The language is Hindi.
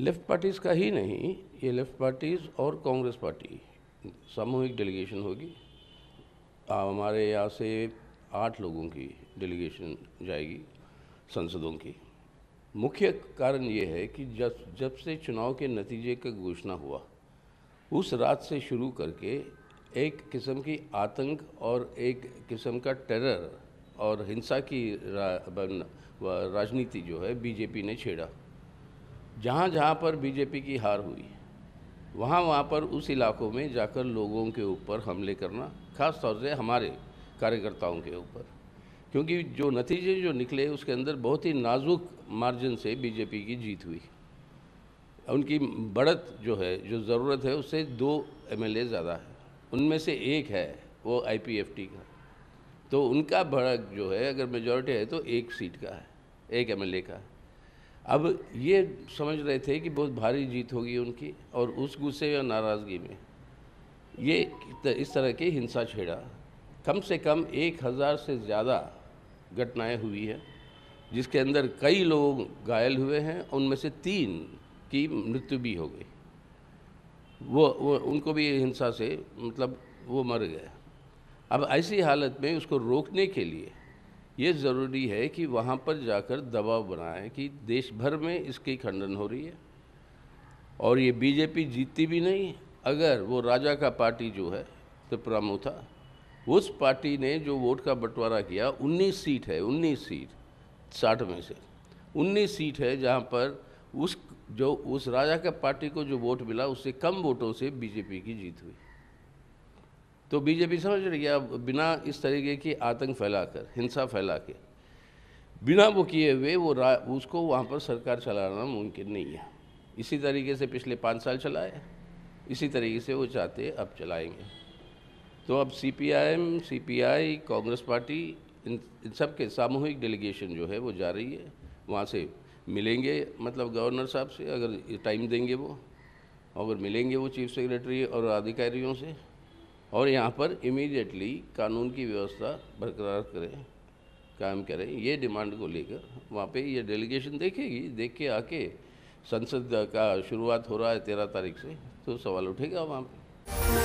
लेफ्ट पार्टीज़ का ही नहीं ये लेफ्ट पार्टीज़ और कांग्रेस पार्टी सामूहिक डेलीगेशन होगी हमारे यहाँ से आठ लोगों की डेलीगेशन जाएगी संसदों की मुख्य कारण ये है कि जब जब से चुनाव के नतीजे का घोषणा हुआ उस रात से शुरू करके एक किस्म की आतंक और एक किस्म का टेरर और हिंसा की रा, राजनीति जो है बीजेपी ने छेड़ा जहाँ जहाँ पर बीजेपी की हार हुई वहाँ वहाँ पर उस इलाकों में जाकर लोगों के ऊपर हमले करना खास तौर से हमारे कार्यकर्ताओं के ऊपर क्योंकि जो नतीजे जो निकले उसके अंदर बहुत ही नाजुक मार्जिन से बीजेपी की जीत हुई उनकी बढ़त जो है जो ज़रूरत है उससे दो एम ज़्यादा है उनमें से एक है वो आईपीएफटी का तो उनका भड़क जो है अगर मेजॉरिटी है तो एक सीट का है एक एमएलए का है अब ये समझ रहे थे कि बहुत भारी जीत होगी उनकी और उस गुस्से या नाराज़गी में ये इस तरह की हिंसा छेड़ा कम से कम एक हज़ार से ज़्यादा घटनाएं हुई हैं जिसके अंदर कई लोग घायल हुए हैं उनमें से तीन की मृत्यु भी हो गई वो, वो उनको भी हिंसा से मतलब वो मर गए अब ऐसी हालत में उसको रोकने के लिए ये ज़रूरी है कि वहाँ पर जाकर दबाव बनाएं कि देश भर में इसकी खंडन हो रही है और ये बीजेपी जीतती भी नहीं अगर वो राजा का पार्टी जो है त्रिपुरा तो था उस पार्टी ने जो वोट का बंटवारा किया 19 सीट है 19 सीट साठ में से 19 सीट है जहाँ पर उस जो उस राजा का पार्टी को जो वोट मिला उससे कम वोटों से बीजेपी की जीत हुई तो बीजेपी समझ रही है अब बिना इस तरीके की आतंक फैलाकर हिंसा फैला के बिना वो किए हुए वो उसको वहाँ पर सरकार चलाना मुमकिन नहीं है इसी तरीके से पिछले पाँच साल चलाए इसी तरीके से वो चाहते अब चलाएंगे तो अब C P I M C P I Congress party इन इन सब के सामूहिक डेलीगेशन जो है वो जा रही है वहाँ से मिलेंगे मतलब गवर्नर साहब से अगर टाइम देंगे वो अगर मिलेंगे वो चीफ सेक्रेटरी और अधिकारियों से और यहाँ पर इमीडिएटली कानून की व्यवस्था बरकरार करें कायम करें ये डिमांड को लेकर वहाँ पे ये डेलीगेशन देखेगी देख के आके संसद का शुरुआत हो रहा है तेरह तारीख से तो सवाल उठेगा वहाँ पर